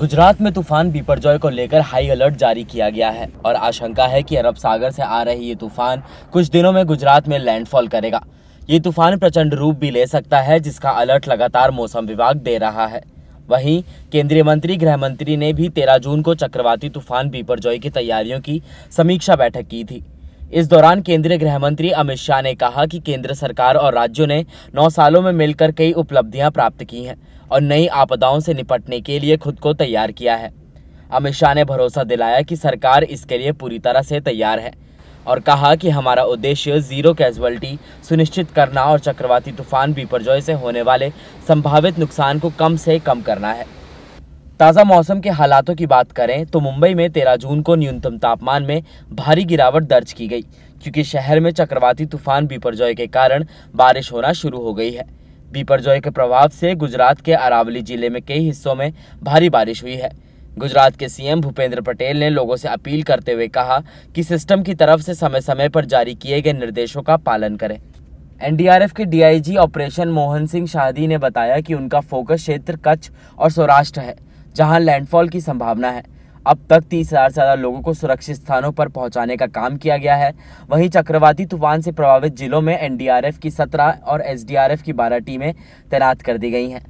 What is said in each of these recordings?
गुजरात में तूफान बीपरजॉय को लेकर हाई अलर्ट जारी किया गया है और आशंका है कि अरब सागर से आ रही ये तूफान कुछ दिनों में गुजरात में लैंडफॉल करेगा ये तूफान प्रचंड रूप भी ले सकता है जिसका अलर्ट लगातार मौसम विभाग दे रहा है वहीं केंद्रीय मंत्री गृह मंत्री ने भी तेरह जून को चक्रवाती तूफान बीपरजॉय की तैयारियों की समीक्षा बैठक की थी इस दौरान केंद्रीय गृह मंत्री अमित शाह ने कहा कि केंद्र सरकार और राज्यों ने नौ सालों में मिलकर कई उपलब्धियां प्राप्त की हैं और नई आपदाओं से निपटने के लिए खुद को तैयार किया है अमित शाह ने भरोसा दिलाया कि सरकार इसके लिए पूरी तरह से तैयार है और कहा कि हमारा उद्देश्य जीरो कैजुअलिटी सुनिश्चित करना और चक्रवाती तूफान बीपरजॉय से होने वाले संभावित नुकसान को कम से कम करना है ताज़ा मौसम के हालातों की बात करें तो मुंबई में तेरह जून को न्यूनतम तापमान में भारी गिरावट दर्ज की गई क्योंकि शहर में चक्रवाती तूफान बीपरजॉय के कारण बारिश होना शुरू हो गई है बीपरजॉय के प्रभाव से गुजरात के अरावली जिले में कई हिस्सों में भारी बारिश हुई है गुजरात के सीएम भूपेंद्र पटेल ने लोगों से अपील करते हुए कहा कि सिस्टम की तरफ से समय समय पर जारी किए गए निर्देशों का पालन करें एनडीआरएफ के डीआईजी ऑपरेशन मोहन सिंह शाहदी ने बताया कि उनका फोकस क्षेत्र कच्छ और सौराष्ट्र है जहां लैंडफॉल की संभावना है अब तक तीस हजार से ज़्यादा लोगों को सुरक्षित स्थानों पर पहुंचाने का काम किया गया है वहीं चक्रवाती तूफान से प्रभावित जिलों में एनडीआरएफ की सत्रह और एसडीआरएफ की बारह टीमें तैनात कर दी गई हैं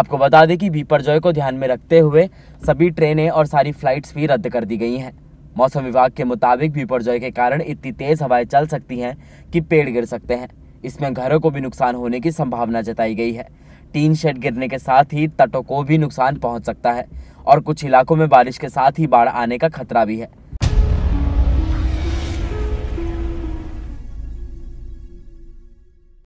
आपको बता दें कि बीपरजॉय को ध्यान में रखते हुए सभी ट्रेनें और सारी फ्लाइट्स भी रद्द कर दी गई हैं मौसम विभाग के मुताबिक बीपरजॉय के कारण इतनी तेज़ हवाएं चल सकती हैं कि पेड़ गिर सकते हैं इसमें घरों को भी नुकसान होने की संभावना जताई गई है टीन शेड गिरने के साथ ही तटों को भी नुकसान पहुंच सकता है और कुछ इलाकों में बारिश के साथ ही बाढ़ आने का खतरा भी है